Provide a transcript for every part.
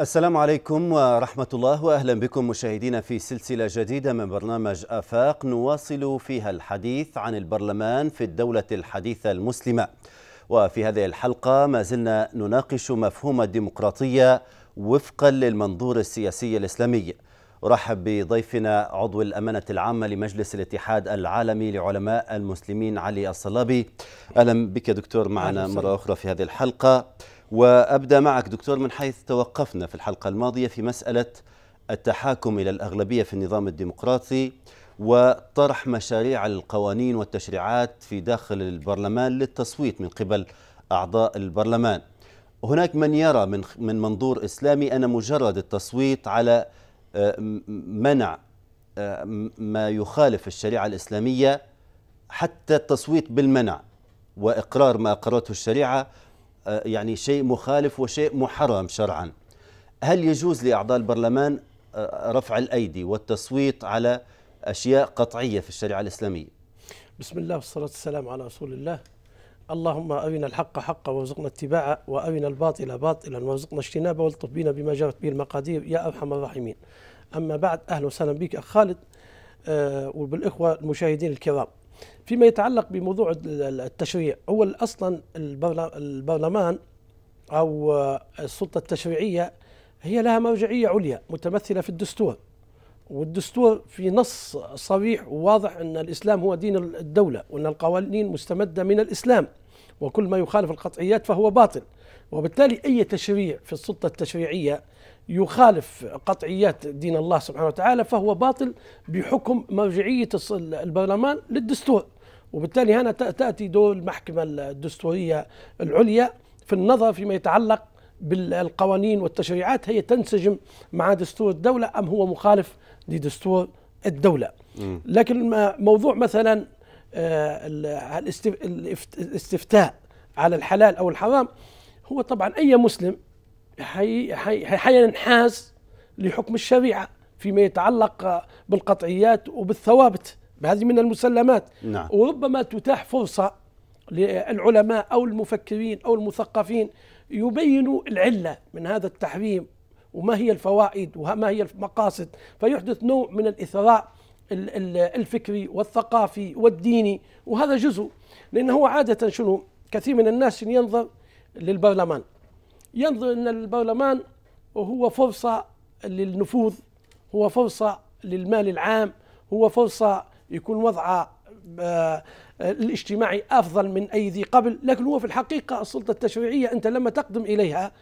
السلام عليكم ورحمة الله وأهلا بكم مشاهدينا في سلسلة جديدة من برنامج آفاق نواصل فيها الحديث عن البرلمان في الدولة الحديثة المسلمة وفي هذه الحلقة ما زلنا نناقش مفهوم الديمقراطية وفقا للمنظور السياسي الإسلامي أرحب بضيفنا عضو الأمانة العامة لمجلس الاتحاد العالمي لعلماء المسلمين علي الصلابي أهلا بك دكتور معنا مرة أخرى في هذه الحلقة وأبدأ معك دكتور من حيث توقفنا في الحلقة الماضية في مسألة التحاكم إلى الأغلبية في النظام الديمقراطي وطرح مشاريع القوانين والتشريعات في داخل البرلمان للتصويت من قبل أعضاء البرلمان هناك من يرى من, من منظور إسلامي أن مجرد التصويت على آه، منع آه، ما يخالف الشريعة الإسلامية حتى التصويت بالمنع وإقرار ما أقرته الشريعة آه، يعني شيء مخالف وشيء محرم شرعا هل يجوز لأعضاء البرلمان آه، رفع الأيدي والتصويت على أشياء قطعية في الشريعة الإسلامية بسم الله والصلاة والسلام على رسول الله اللهم أرنا الحق حقا وارزقنا اتباعه وأرنا الباطل باطلا وارزقنا اجتنابه والطف بنا بما جرت به المقادير يا أرحم الراحمين أما بعد أهلا وسهلا بك أخ خالد آه، وبالإخوة المشاهدين الكرام فيما يتعلق بموضوع التشريع هو اصلا البرلمان او السلطه التشريعيه هي لها مرجعيه عليا متمثله في الدستور والدستور في نص صريح وواضح ان الاسلام هو دين الدوله وان القوانين مستمده من الاسلام وكل ما يخالف القطعيات فهو باطل وبالتالي اي تشريع في السلطه التشريعيه يخالف قطعيات دين الله سبحانه وتعالى فهو باطل بحكم مرجعية البرلمان للدستور وبالتالي هنا تأتي دور المحكمة الدستورية العليا في النظر فيما يتعلق بالقوانين والتشريعات هي تنسجم مع دستور الدولة أم هو مخالف لدستور الدولة لكن موضوع مثلا آه، الاستفتاء على الحلال أو الحرام هو طبعا أي مسلم حي حي حينحاز لحكم الشريعة فيما يتعلق بالقطعيات وبالثوابت هذه من المسلمات نعم. وربما تتاح فرصة للعلماء أو المفكرين أو المثقفين يبينوا العلة من هذا التحريم وما هي الفوائد وما هي المقاصد فيحدث نوع من الإثراء الفكري والثقافي والديني وهذا جزء لأنه عادة شنو كثير من الناس ينظر للبرلمان ينظر أن البرلمان هو فرصة للنفوذ هو فرصة للمال العام هو فرصة يكون وضع آه، الاجتماعي أفضل من أي ذي قبل لكن هو في الحقيقة السلطة التشريعية أنت لما تقدم إليها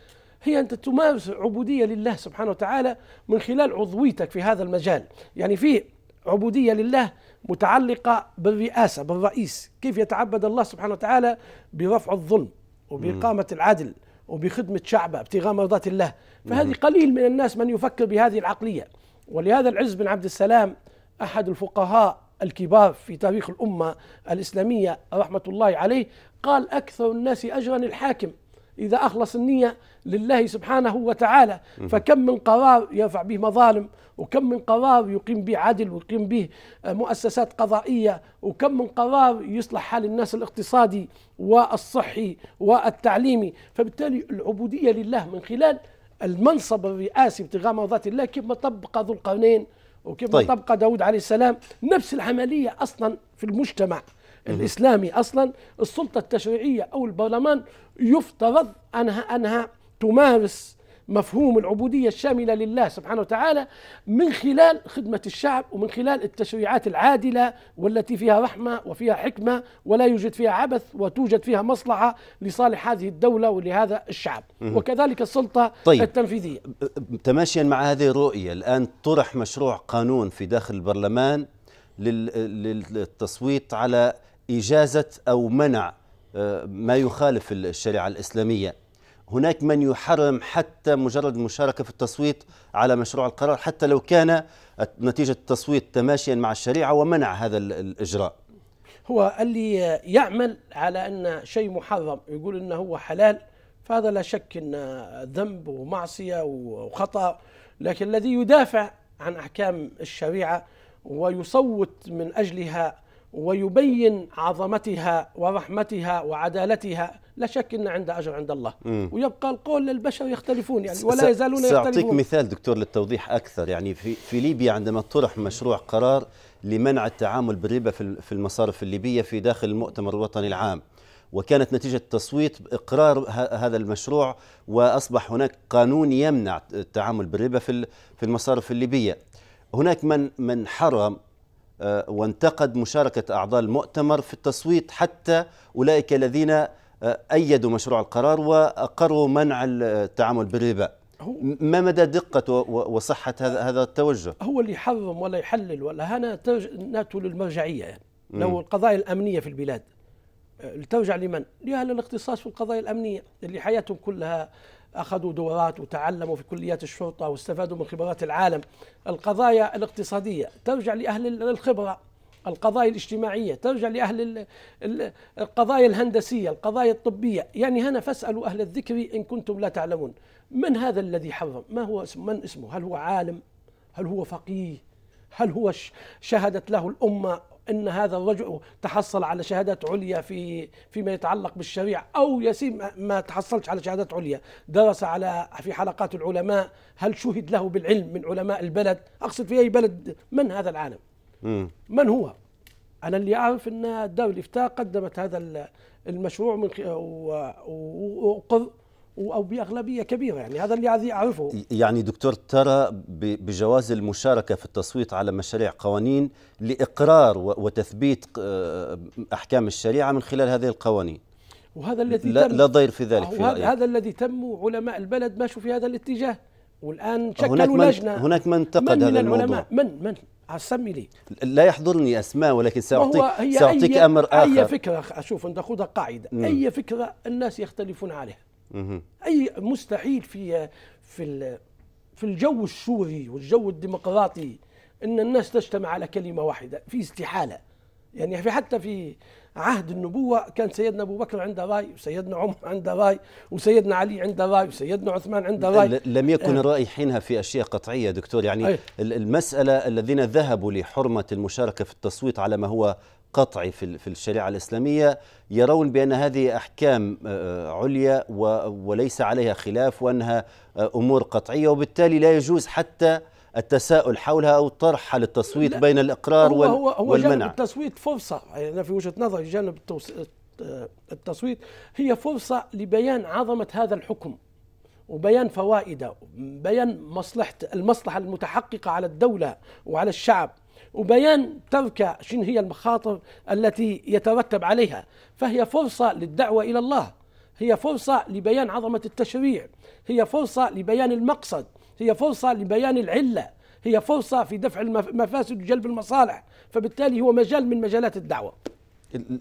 هي أنت تمارس عبودية لله سبحانه وتعالى من خلال عضويتك في هذا المجال يعني في عبودية لله متعلقة بالرئاسة بالرئيس كيف يتعبد الله سبحانه وتعالى برفع الظلم وبإقامة العدل وبخدمة شعبه ابتغاء مرضات الله فهذه قليل من الناس من يفكر بهذه العقلية ولهذا العز بن عبد السلام أحد الفقهاء الكبار في تاريخ الأمة الإسلامية رحمة الله عليه قال أكثر الناس أجرا الحاكم إذا أخلص النية لله سبحانه وتعالى فكم من قرار يرفع به مظالم وكم من قرار يقيم به عدل ويقيم به مؤسسات قضائية وكم من قرار يصلح حال الناس الاقتصادي والصحي والتعليمي فبالتالي العبودية لله من خلال المنصب الرئاسي ابتغاء مرضات الله كيف ما طبق ذو القرنين وكيف ما طيب. طبق داود عليه السلام نفس العملية أصلا في المجتمع الإسلامي أصلا السلطة التشريعية أو البرلمان يفترض أنها, أنها تمارس مفهوم العبودية الشاملة لله سبحانه وتعالى من خلال خدمة الشعب ومن خلال التشريعات العادلة والتي فيها رحمة وفيها حكمة ولا يوجد فيها عبث وتوجد فيها مصلحة لصالح هذه الدولة ولهذا الشعب وكذلك السلطة طيب التنفيذية تماشيا مع هذه الرؤية الآن طرح مشروع قانون في داخل البرلمان للتصويت على إجازة أو منع آه، ما يخالف الشريعة الإسلامية هناك من يحرم حتى مجرد المشاركة في التصويت على مشروع القرار حتى لو كان نتيجة التصويت تماشيا مع الشريعة ومنع هذا الإجراء هو اللي يعمل على أن شيء محرم يقول أنه هو حلال فهذا لا شك أن ذنب ومعصية وخطأ لكن الذي يدافع عن أحكام الشريعة ويصوت من أجلها ويبين عظمتها ورحمتها وعدالتها لا شك ان عند اجر عند الله مم. ويبقى القول للبشر يختلفون يعني ولا يزالون يختلفون ساعطيك مثال دكتور للتوضيح اكثر يعني في في ليبيا عندما طرح مشروع قرار لمنع التعامل بالربا في المصارف الليبيه في داخل المؤتمر الوطني العام وكانت نتيجة تصويت إقرار هذا المشروع وأصبح هناك قانون يمنع التعامل بالربا في المصارف الليبية هناك من من حرم آه، وانتقد مشاركة أعضاء المؤتمر في التصويت حتى أولئك الذين آه، أيدوا مشروع القرار وأقروا منع التعامل بالربا ما مدى دقة وصحة هذا التوجه؟ هو اللي يحظم ولا يحلل ولا هنا ناتوا للمرجعية يعني لو القضايا الأمنية في البلاد التوجع آه، لمن؟ لأهل الاختصاص في القضايا الأمنية اللي حياتهم كلها أخذوا دورات وتعلموا في كليات الشرطة واستفادوا من خبرات العالم القضايا الاقتصادية ترجع لأهل الخبرة القضايا الاجتماعية ترجع لأهل القضايا الهندسية القضايا الطبية يعني هنا فاسألوا أهل الذكر إن كنتم لا تعلمون من هذا الذي حرم ما هو اسم من اسمه هل هو عالم هل هو فقيه هل هو شهدت له الأمة ان هذا الرجل تحصل على شهادات عليا في فيما يتعلق بالشريعه او يسيم ما تحصلش على شهادات عليا درس على في حلقات العلماء هل شهد له بالعلم من علماء البلد اقصد في اي بلد من هذا العالم من هو انا اللي اعرف ان دار الافتاء قدمت هذا المشروع من وقر او باغلبيه كبيره يعني هذا اللي اعرفه يعني دكتور ترى بجواز المشاركه في التصويت على مشاريع قوانين لاقرار وتثبيت آه، احكام الشريعه من خلال هذه القوانين وهذا الذي لا, تم لا ضير في ذلك في رأيك. هذا الذي تم علماء البلد ماشوا في هذا الاتجاه والان شكلوا هناك لجنه هناك من انتقد من هذا الموضوع من من سمي لي لا يحضرني اسماء ولكن ساعطيك ساعطيك امر اخر اي فكره اشوف انت خذها قاعده م. اي فكره الناس يختلفون عليها اي مستحيل في في في الجو الشوري والجو الديمقراطي ان الناس تجتمع على كلمه واحده في استحاله يعني في حتى في عهد النبوة كان سيدنا أبو بكر عنده رأي وسيدنا عمر عنده رأي وسيدنا علي عنده رأي وسيدنا عثمان عنده رأي لم يكن آه. الرأي حينها في أشياء قطعية دكتور يعني أي. المسألة الذين ذهبوا لحرمة المشاركة في التصويت على ما هو قطعي في في الشريعه الاسلاميه يرون بان هذه احكام آه، آه، عليا وليس عليها خلاف وانها آه، امور قطعيه وبالتالي لا يجوز حتى التساؤل حولها او طرحها للتصويت بين الاقرار هو هو هو والمنع جانب التصويت فرصه يعني انا في وجهه نظري جانب التصويت هي فرصه لبيان عظمه هذا الحكم وبيان فوائده بيان مصلحه المصلحه المتحققه على الدوله وعلى الشعب وبيان تركع شن هي المخاطر التي يترتب عليها فهي فرصة للدعوة إلى الله هي فرصة لبيان عظمة التشريع هي فرصة لبيان المقصد هي فرصة لبيان العلة هي فرصة في دفع المفاسد وجلب المصالح فبالتالي هو مجال من مجالات الدعوة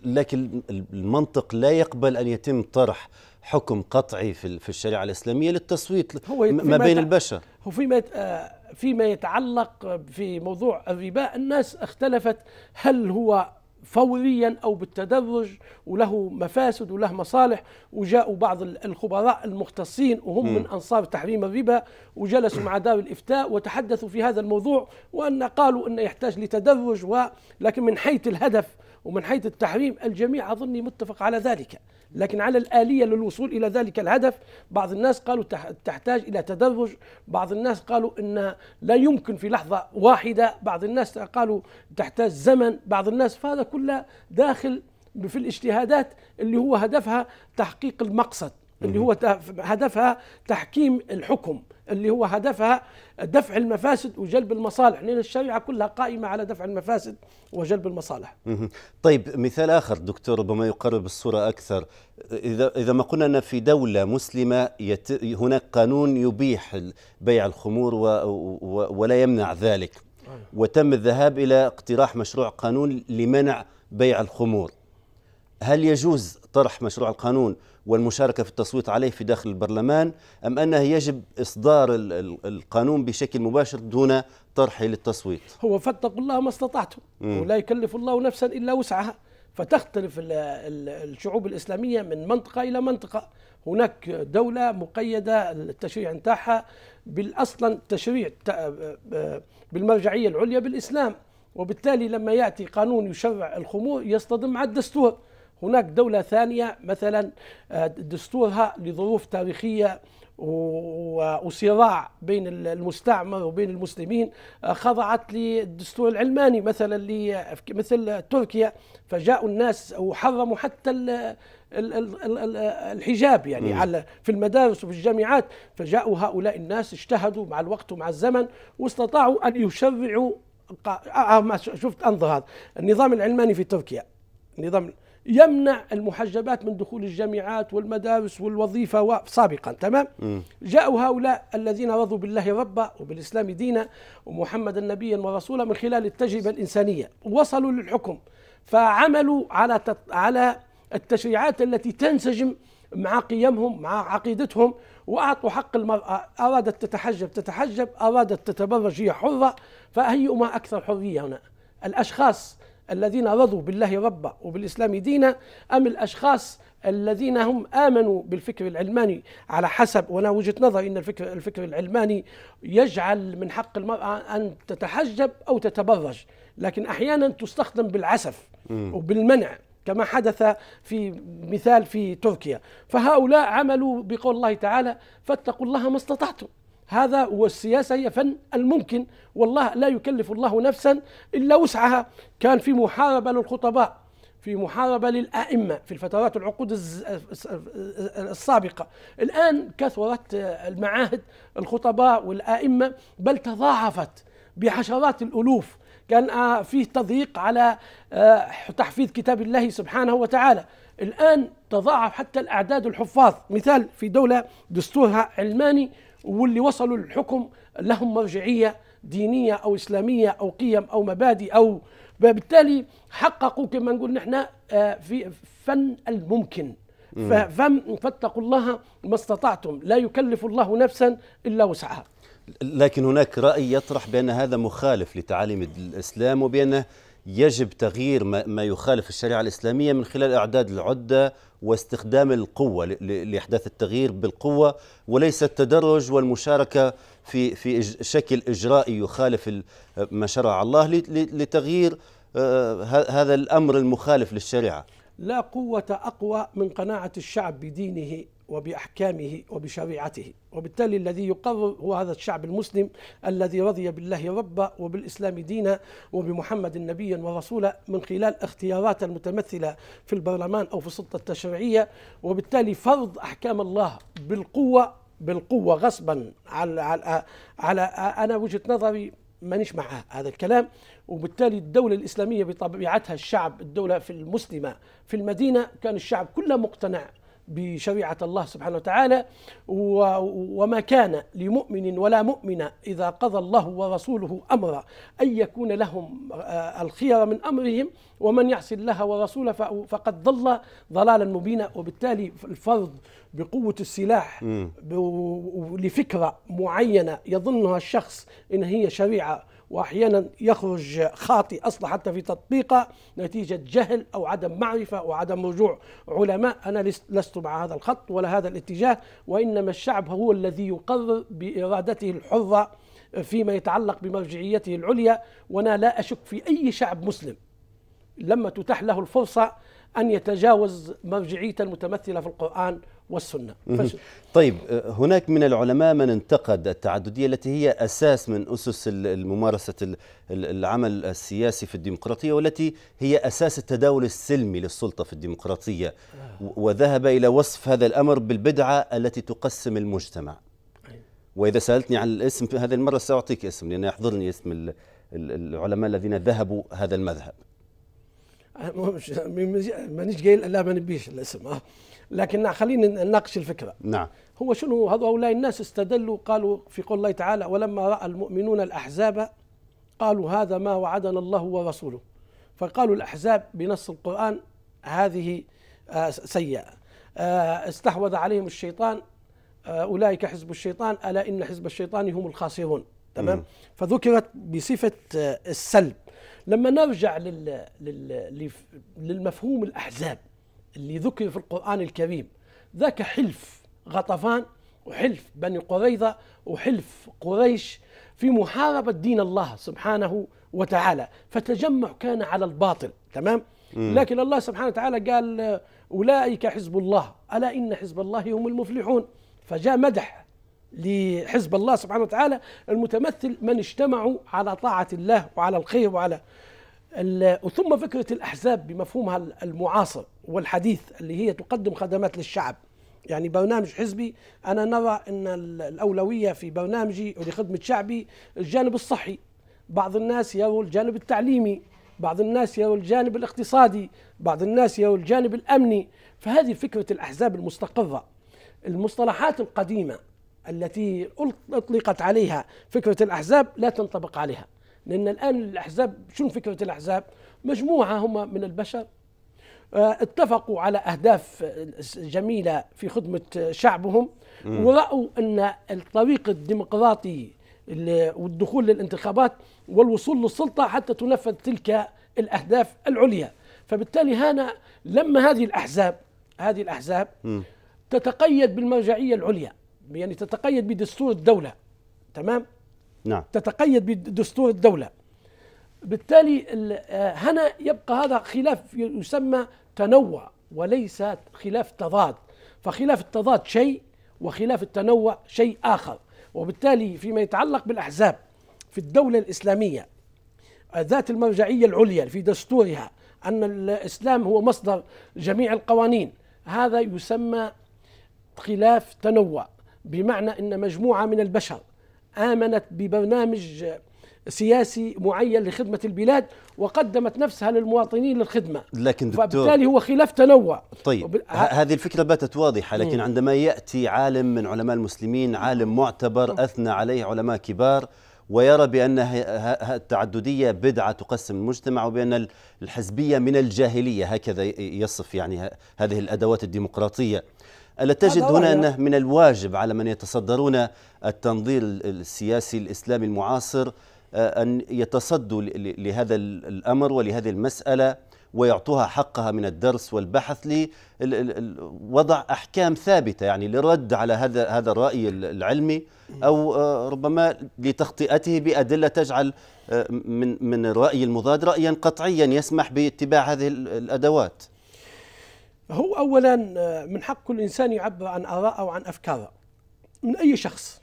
لكن المنطق لا يقبل أن يتم طرح حكم قطعي في الشريعة الإسلامية للتصويت ما بين البشر هو فيما آه، فيما يتعلق في موضوع الربا الناس اختلفت هل هو فوريا او بالتدرج وله مفاسد وله مصالح وجاءوا بعض الخبراء المختصين وهم م. من انصار تحريم الربا وجلسوا مع دار الافتاء وتحدثوا في هذا الموضوع وان قالوا انه يحتاج لتدرج ولكن من حيث الهدف ومن حيث التحريم الجميع اظني متفق على ذلك لكن على الآلية للوصول إلى ذلك الهدف بعض الناس قالوا تحتاج إلى تدرج بعض الناس قالوا أن لا يمكن في لحظة واحدة بعض الناس قالوا تحتاج زمن بعض الناس فهذا كله داخل في الاجتهادات اللي هو هدفها تحقيق المقصد اللي هو هدفها تحكيم الحكم اللي هو هدفها دفع المفاسد وجلب المصالح لأن الشريعة كلها قائمة على دفع المفاسد وجلب المصالح طيب مثال آخر دكتور ربما يقرب الصورة أكثر إذا, إذا ما قلنا أن في دولة مسلمة يت... هناك قانون يبيح بيع الخمور و... و... ولا يمنع ذلك أيوة. وتم الذهاب إلى اقتراح مشروع قانون لمنع بيع الخمور هل يجوز طرح مشروع القانون والمشاركة في التصويت عليه في داخل البرلمان أم أنه يجب إصدار القانون بشكل مباشر دون طرحه للتصويت هو فاتقوا الله ما استطعتم ولا يكلف الله نفسا إلا وسعها فتختلف الشعوب الإسلامية من منطقة إلى منطقة هناك دولة مقيدة التشريع نتاعها بالأصلا تشريع آه، آه، بالمرجعية العليا بالإسلام وبالتالي لما يأتي قانون يشرع الخمور يصطدم مع الدستور هناك دولة ثانية مثلا آه، دستورها لظروف تاريخية وصراع بين المستعمر وبين المسلمين آه، خضعت للدستور العلماني مثلا مثل تركيا فجاءوا الناس وحرموا حتى الحجاب يعني على في المدارس وفي الجامعات فجاءوا هؤلاء الناس اجتهدوا مع الوقت ومع الزمن واستطاعوا ان يشرعوا آه، ما شفت انظر هذا النظام العلماني في تركيا نظام يمنع المحجبات من دخول الجامعات والمدارس والوظيفة سابقا تمام جاءوا هؤلاء الذين رضوا بالله ربا وبالإسلام دينا ومحمدا نبيا ورسولا من خلال التجربة الإنسانية وصلوا للحكم فعملوا على على التشريعات التي تنسجم مع قيمهم مع عقيدتهم واعطوا حق المراه ارادت تتحجب تتحجب ارادت تتبرج هي حره ما اكثر حريه هنا الاشخاص الذين رضوا بالله ربا وبالاسلام دينا ام الاشخاص الذين هم امنوا بالفكر العلماني على حسب وانا وجهه نظري ان الفكر الفكر العلماني يجعل من حق المراه ان تتحجب او تتبرج لكن احيانا تستخدم بالعسف وبالمنع كما حدث في مثال في تركيا فهؤلاء عملوا بقول الله تعالى فاتقوا الله ما استطعتم هذا والسياسة هي فن الممكن والله لا يكلف الله نفسا إلا وسعها كان في محاربة للخطباء في محاربة للأئمة في الفترات العقود السابقة الآن كثرت المعاهد الخطباء والأئمة بل تضاعفت بعشرات الألوف كان آه، فيه تضييق على آه، تحفيظ كتاب الله سبحانه وتعالى الآن تضاعف حتى الأعداد الحفاظ مثال في دولة دستورها علماني واللي وصلوا للحكم لهم مرجعيه دينيه او اسلاميه او قيم او مبادئ او فبالتالي حققوا كما نقول نحن آه، في فن الممكن فاتقوا الله ما استطعتم لا يكلف الله نفسا الا وسعها لكن هناك راي يطرح بان هذا مخالف لتعاليم الاسلام وبانه يجب تغيير ما يخالف الشريعة الإسلامية من خلال إعداد العدة واستخدام القوة لإحداث التغيير بالقوة وليس التدرج والمشاركة في في شكل إجرائي يخالف ما شرع الله لتغيير آه، هذا الأمر المخالف للشريعة لا قوة أقوى من قناعة الشعب بدينه وبأحكامه وبشريعته وبالتالي الذي يقرر هو هذا الشعب المسلم الذي رضي بالله ربا وبالإسلام دينا وبمحمد نبيا ورسولا من خلال اختيارات المتمثلة في البرلمان أو في السلطة التشريعية وبالتالي فرض أحكام الله بالقوة بالقوة غصبا على, على, على أنا وجهة نظري مانيش مع هذا الكلام وبالتالي الدولة الإسلامية بطبيعتها الشعب الدولة في المسلمة في المدينة كان الشعب كله مقتنع بشريعة الله سبحانه وتعالى وما كان لمؤمن ولا مؤمنة إذا قضى الله ورسوله أمرا أن يكون لهم آه، الخير من أمرهم ومن يعص الله ورسوله فقد ضل ضلالا مبينا وبالتالي الفرض بقوة السلاح لفكرة معينة يظنها الشخص إن هي شريعة واحيانا يخرج خاطئ اصلا حتى في تطبيقه نتيجه جهل او عدم معرفه وعدم رجوع علماء انا لست مع هذا الخط ولا هذا الاتجاه وانما الشعب هو الذي يقرر بارادته الحره فيما يتعلق بمرجعيته العليا وانا لا اشك في اي شعب مسلم لما تتاح له الفرصه ان يتجاوز مرجعيته المتمثله في القران والسنة طيب أه، هناك من العلماء من انتقد التعددية التي هي أساس من أسس ممارسة العمل السياسي في الديمقراطية والتي هي أساس التداول السلمي للسلطة في الديمقراطية آه. وذهب إلى وصف هذا الأمر بالبدعة التي تقسم المجتمع أيوة. وإذا سألتني عن الاسم في هذه المرة سأعطيك اسم لأن يحضرني اسم العلماء الذين ذهبوا هذا المذهب مانيش قايل لا ما نبيش الاسم اه لكن خلينا نناقش الفكره نعم هو شنو هؤلاء الناس استدلوا قالوا في قول الله تعالى ولما راى المؤمنون الاحزاب قالوا هذا ما وعدنا الله ورسوله فقالوا الاحزاب بنص القران هذه آه، سيئه آه، استحوذ عليهم الشيطان آه، اولئك حزب الشيطان الا ان حزب الشيطان هم الخاسرون تمام فذكرت بصفه السلب لما نرجع لل... لل... للمفهوم الأحزاب اللي ذكر في القرآن الكريم ذاك حلف غطفان وحلف بني قريظة وحلف قريش في محاربة دين الله سبحانه وتعالى فتجمع كان على الباطل تمام مم. لكن الله سبحانه وتعالى قال أولئك حزب الله ألا إن حزب الله هم المفلحون فجاء مدح لحزب الله سبحانه وتعالى المتمثل من اجتمعوا على طاعة الله وعلى الخير وعلى ثم فكرة الأحزاب بمفهومها المعاصر والحديث اللي هي تقدم خدمات للشعب يعني برنامج حزبي أنا نرى أن الأولوية في برنامجي ولخدمة شعبي الجانب الصحي بعض الناس يروا الجانب التعليمي بعض الناس يروا الجانب الاقتصادي بعض الناس يروا الجانب الأمني فهذه فكرة الأحزاب المستقرة المصطلحات القديمة التي أطلقت عليها فكرة الأحزاب لا تنطبق عليها لأن الآن الأحزاب شنو فكرة الأحزاب مجموعة هم من البشر آه، اتفقوا على أهداف آه، جميلة في خدمة آه، شعبهم ورأوا أن الطريق الديمقراطي والدخول للانتخابات والوصول للسلطة حتى تنفذ تلك الأهداف العليا فبالتالي هنا لما هذه الأحزاب هذه الأحزاب م. تتقيد بالمرجعية العليا يعني تتقيد بدستور الدولة تمام نعم تتقيد بدستور الدولة بالتالي آه، هنا يبقى هذا خلاف يسمى تنوع وليس خلاف تضاد فخلاف التضاد شيء وخلاف التنوع شيء آخر وبالتالي فيما يتعلق بالأحزاب في الدولة الإسلامية ذات المرجعية العليا في دستورها أن الإسلام هو مصدر جميع القوانين هذا يسمى خلاف تنوع بمعنى ان مجموعه من البشر امنت ببرنامج سياسي معين لخدمة البلاد وقدمت نفسها للمواطنين للخدمة لكن دكتور فبالتالي هو خلاف تنوع طيب وب... هذه الفكرة باتت واضحة لكن م. عندما يأتي عالم من علماء المسلمين عالم معتبر أثنى عليه علماء كبار ويرى بأن التعددية بدعة تقسم المجتمع وبأن الحزبية من الجاهلية هكذا يصف يعني هذه الأدوات الديمقراطية ألا تجد هنا أنه من الواجب على من يتصدرون التنظير السياسي الإسلامي المعاصر آه، أن يتصدوا لهذا الأمر ولهذه المسألة ويعطوها حقها من الدرس والبحث لوضع احكام ثابته يعني لرد على هذا هذا الراي العلمي او آه، ربما لتخطئته بادله تجعل آه، من من الراي المضاد رايا قطعيا يسمح باتباع هذه الادوات هو أولا آه، من حق كل إنسان يعبر عن آراءه وعن أفكاره من أي شخص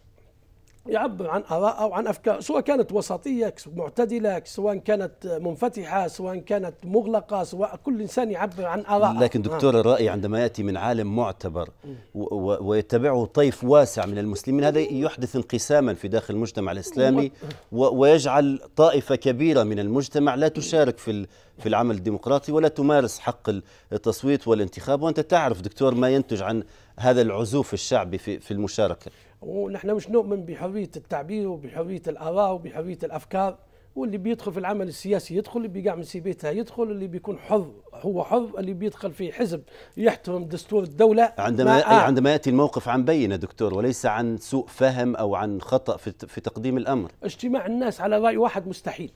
يعبر عن آراء أو عن أفكار سواء كانت وسطية معتدلة سواء كانت منفتحة سواء كانت مغلقة سواء كل إنسان يعبر عن آراء لكن دكتور آه. الرأي عندما يأتي من عالم معتبر ويتبعه طيف واسع من المسلمين هذا يحدث انقساما في داخل المجتمع الإسلامي ويجعل طائفة كبيرة من المجتمع لا تشارك في في العمل الديمقراطي ولا تمارس حق التصويت والانتخاب وأنت تعرف دكتور ما ينتج عن هذا العزوف الشعبي في في المشاركة ونحن مش نؤمن بحريه التعبير وبحريه الاراء وبحريه الافكار واللي بيدخل في العمل السياسي يدخل اللي بيقع من سيبيتها يدخل اللي بيكون حر هو حر اللي بيدخل في حزب يحترم دستور الدولة عندما آه. عندما يأتي الموقف عن بينة دكتور وليس عن سوء فهم أو عن خطأ في, في تقديم الأمر اجتماع الناس على رأي واحد مستحيل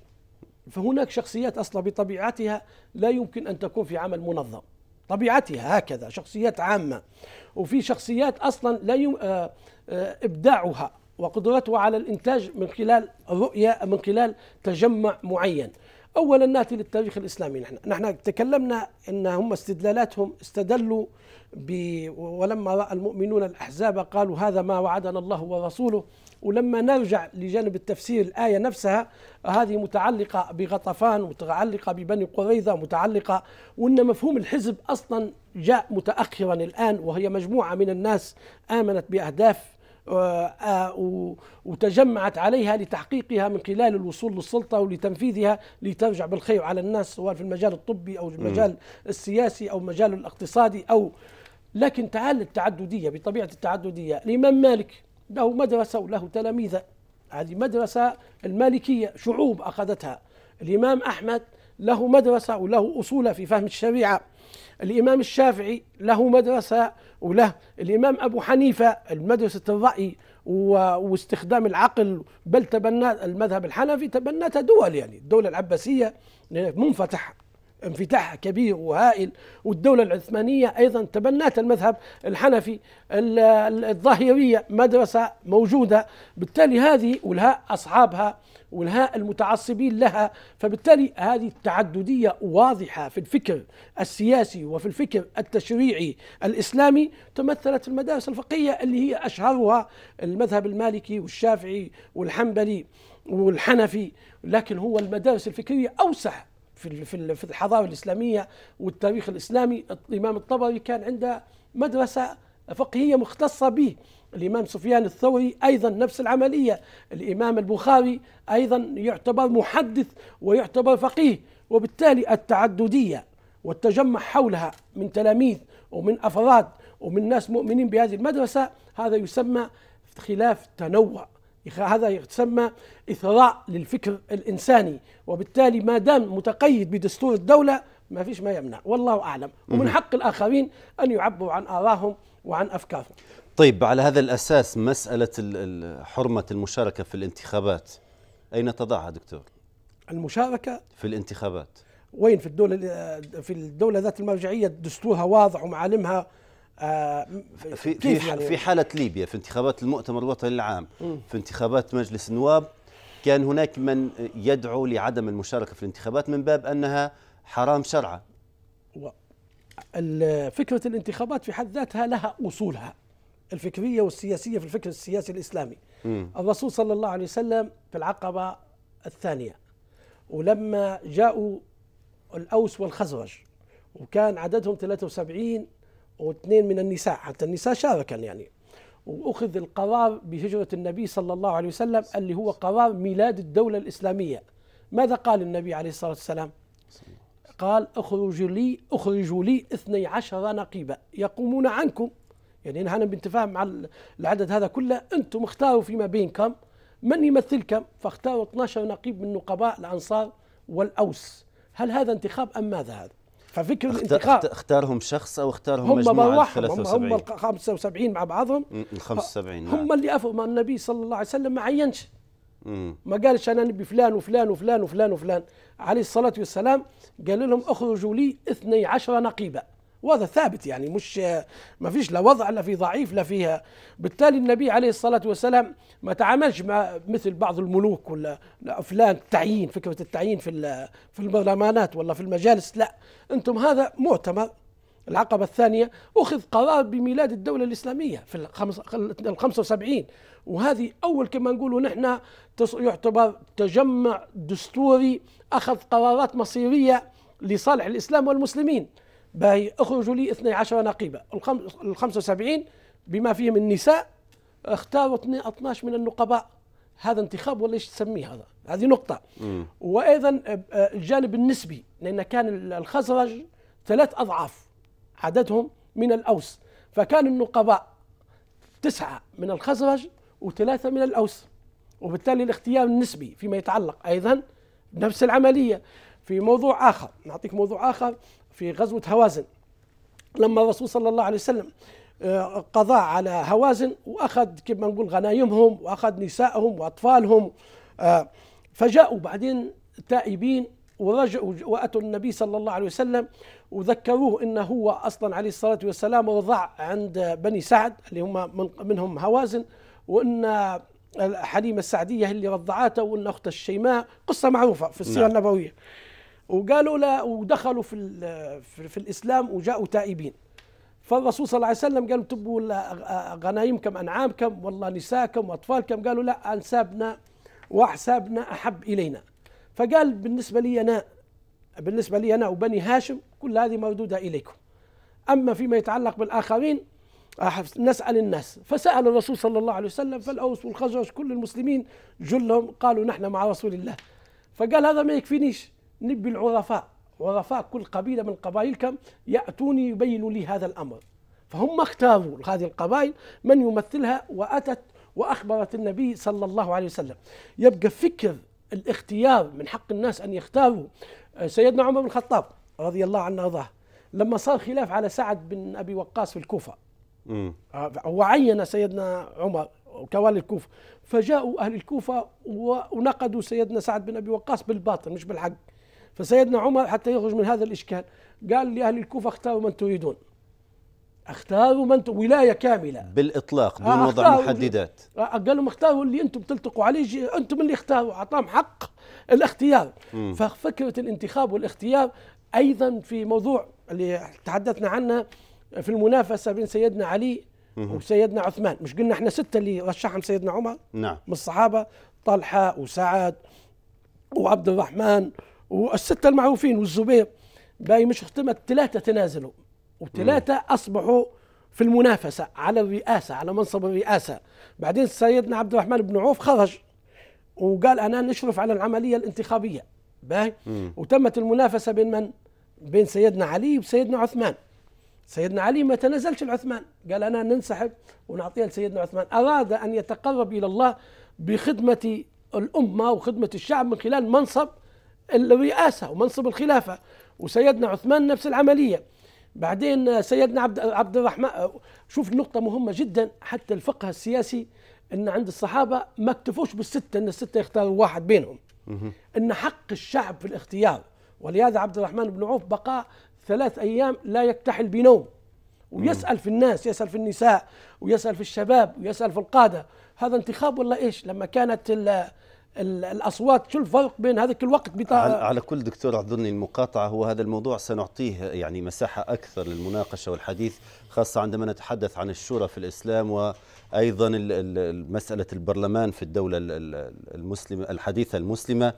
فهناك شخصيات أصلا بطبيعتها لا يمكن أن تكون في عمل منظم طبيعتها هكذا شخصيات عامة وفي شخصيات أصلا لا يم... آه آه، ابداعها وقدرتها على الانتاج من خلال رؤيه من خلال تجمع معين اولا ناتي للتاريخ الاسلامي نحن نحن تكلمنا ان هم استدلالاتهم استدلوا ب ولما راى المؤمنون الاحزاب قالوا هذا ما وعدنا الله ورسوله ولما نرجع لجانب التفسير الايه نفسها هذه متعلقه بغطفان متعلقه ببني قريظه متعلقه وان مفهوم الحزب اصلا جاء متاخرا الان وهي مجموعه من الناس امنت باهداف وتجمعت عليها لتحقيقها من خلال الوصول للسلطة ولتنفيذها لترجع بالخير على الناس سواء في المجال الطبي أو المجال السياسي أو المجال الاقتصادي أو لكن تعال التعددية بطبيعة التعددية الإمام مالك له مدرسة وله تلاميذة هذه مدرسة المالكية شعوب أخذتها الإمام أحمد له مدرسة وله أصول في فهم الشريعة الإمام الشافعي له مدرسة وله الإمام أبو حنيفة مدرسة الرأي واستخدام العقل بل تبنى المذهب الحنفي تبنته دول يعني الدولة العباسية منفتحة انفتاح كبير وهائل والدولة العثمانية أيضا تبنات المذهب الحنفي الظاهرية مدرسة موجودة بالتالي هذه ولها أصحابها والهاء المتعصبين لها فبالتالي هذه التعددية واضحة في الفكر السياسي وفي الفكر التشريعي الإسلامي تمثلت المدارس الفقهية اللي هي أشهرها المذهب المالكي والشافعي والحنبلي والحنفي لكن هو المدارس الفكرية أوسع في في الحضاره الاسلاميه والتاريخ الاسلامي الامام الطبري كان عنده مدرسه فقهية مختصة به الإمام سفيان الثوري أيضا نفس العملية الإمام البخاري أيضا يعتبر محدث ويعتبر فقيه وبالتالي التعددية والتجمع حولها من تلاميذ ومن أفراد ومن ناس مؤمنين بهذه المدرسة هذا يسمى خلاف تنوع هذا يسمى إثراء للفكر الإنساني وبالتالي ما دام متقيد بدستور الدولة ما فيش ما يمنع والله أعلم ومن حق الآخرين أن يعبروا عن آرائهم وعن أفكارهم طيب على هذا الأساس مسألة حرمة المشاركة في الانتخابات أين تضعها دكتور؟ المشاركة في الانتخابات وين في الدولة في الدولة ذات المرجعية دستورها واضح ومعالمها آه، في في يعني في حالة ليبيا في انتخابات المؤتمر الوطني العام في انتخابات مجلس النواب كان هناك من يدعو لعدم المشاركة في الانتخابات من باب أنها حرام شرعا فكرة الانتخابات في حد ذاتها لها أصولها الفكرية والسياسية في الفكر السياسي الإسلامي م. الرسول صلى الله عليه وسلم في العقبة الثانية ولما جاءوا الأوس والخزرج وكان عددهم 73 واثنين من النساء حتى النساء شاركا يعني واخذ القرار بهجره النبي صلى الله عليه وسلم اللي هو قرار ميلاد الدوله الاسلاميه ماذا قال النبي عليه الصلاه والسلام قال اخرج لي اخرجوا لي 12 نقيبا يقومون عنكم يعني انا بنتفاهم مع العدد هذا كله انتم اختاروا فيما بينكم من يمثلكم فاختاروا 12 نقيب من نقباء الانصار والاوس هل هذا انتخاب ام ماذا هذا؟ ففكر أخت... الانتخاب اختارهم شخص او اختارهم هم مجموعه 73 هم, هم 75 مع بعضهم ال 75 هم نعم. اللي افهم النبي صلى الله عليه وسلم ما عينش ما قالش انا نبي فلان وفلان وفلان وفلان وفلان عليه الصلاه والسلام قال لهم اخرجوا لي 12 نقيبا وهذا ثابت يعني مش ما فيش لا وضع لا في ضعيف لا فيها بالتالي النبي عليه الصلاه والسلام ما تعاملش مع مثل بعض الملوك ولا فلان التعيين فكره التعيين في في البرلمانات ولا في المجالس لا انتم هذا معتمر العقبة الثانية أخذ قرار بميلاد الدولة الإسلامية في الـ 75 وهذه أول كما نقولوا نحن يعتبر تجمع دستوري أخذ قرارات مصيرية لصالح الإسلام والمسلمين باهي اخرجوا لي 12 نقيبة الـ 75 بما فيهم النساء اختاروا 12 من النقباء هذا انتخاب ولا ايش تسميه هذا هذه نقطة مم. وأيضا آه، آه، الجانب النسبي لأن كان الخزرج ثلاث أضعاف عددهم من الأوس فكان النقباء تسعة من الخزرج وثلاثة من الأوس وبالتالي الاختيار النسبي فيما يتعلق أيضا نفس العملية في موضوع آخر نعطيك موضوع آخر في غزوة هوازن لما الرسول صلى الله عليه وسلم آه، قضاء على هوازن واخذ كما نقول غنايمهم واخذ نسائهم واطفالهم آه، فجاءوا بعدين تائبين ورجعوا واتوا النبي صلى الله عليه وسلم وذكروه انه هو اصلا عليه الصلاه والسلام رضع عند بني سعد اللي هم من منهم هوازن وان حليمه السعديه اللي رضعته وان اخته الشيماء قصه معروفه في السيره نعم. النبويه وقالوا له ودخلوا في في الاسلام وجاءوا تائبين فالرسول صلى الله عليه وسلم قال تبوا غنايمكم انعامكم والله نساءكم واطفالكم قالوا لا انسابنا واحسابنا احب الينا فقال بالنسبه لي انا بالنسبة لي أنا وبني هاشم كل هذه مردودة إليكم أما فيما يتعلق بالآخرين نسأل الناس فسأل الرسول صلى الله عليه وسلم فالأوس والخزرج كل المسلمين جلهم قالوا نحن مع رسول الله فقال هذا ما يكفينيش نبي العرفاء عرفاء كل قبيلة من قبائلكم يأتوني يبينوا لي هذا الأمر فهم اختاروا هذه القبائل من يمثلها وأتت وأخبرت النبي صلى الله عليه وسلم يبقى فكر الاختيار من حق الناس أن يختاروا سيدنا عمر بن الخطاب رضي الله عنه أرضاه لما صار خلاف على سعد بن أبي وقاص في الكوفة هو آه، عين سيدنا عمر كوالي الكوفة فجاءوا أهل الكوفة ونقدوا سيدنا سعد بن أبي وقاص بالباطل مش بالحق فسيدنا عمر حتى يخرج من هذا الإشكال قال لأهل الكوفة اختاروا من تريدون اختاروا من ت... ولايه كامله بالاطلاق دون آه، وضع محددات آه، قالوا لهم اختاروا اللي انتم تلتقوا عليه انتم اللي اختاروا اعطاهم حق الاختيار م. ففكره الانتخاب والاختيار ايضا في موضوع اللي تحدثنا عنه في المنافسه بين سيدنا علي وسيدنا عثمان مش قلنا احنا سته اللي رشحهم سيدنا عمر نعم من الصحابه طلحه وسعد وعبد الرحمن والسته المعروفين والزبير باي مش اختمت ثلاثه تنازلوا وثلاثة أصبحوا في المنافسة على الرئاسة على منصب الرئاسة بعدين سيدنا عبد الرحمن بن عوف خرج وقال أنا نشرف على العملية الانتخابية باهي وتمت المنافسة بين من؟ بين سيدنا علي وسيدنا عثمان سيدنا علي ما تنازلش العثمان قال أنا ننسحب ونعطيها لسيدنا عثمان أراد أن يتقرب إلى الله بخدمة الأمة وخدمة الشعب من خلال منصب الرئاسة ومنصب الخلافة وسيدنا عثمان نفس العملية بعدين سيدنا عبد عبد الرحمن شوف نقطة مهمة جدا حتى الفقه السياسي ان عند الصحابة ما اكتفوش بالستة ان الستة يختاروا واحد بينهم ان حق الشعب في الاختيار ولهذا عبد الرحمن بن عوف بقى ثلاث ايام لا يكتحل بنوم ويسال في الناس يسال في النساء ويسال في الشباب ويسال في القاده هذا انتخاب ولا ايش لما كانت الاصوات شو الفرق بين هذاك الوقت بتاع على, على كل دكتور اعذرني المقاطعه هو هذا الموضوع سنعطيه يعني مساحه اكثر للمناقشه والحديث خاصه عندما نتحدث عن الشورى في الاسلام وايضا مساله البرلمان في الدوله المسلمه الحديثه المسلمه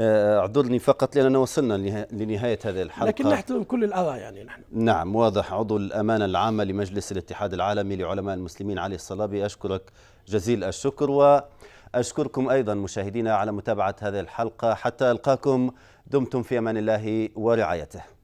آه، اعذرني فقط لاننا وصلنا لنهايه هذه الحلقه لكن نحترم كل الاراء يعني نحن نعم واضح عضو الامانه العامه لمجلس الاتحاد العالمي لعلماء المسلمين علي الصلابي اشكرك جزيل الشكر و أشكركم أيضا مشاهدينا على متابعة هذه الحلقة حتى ألقاكم دمتم في أمان الله ورعايته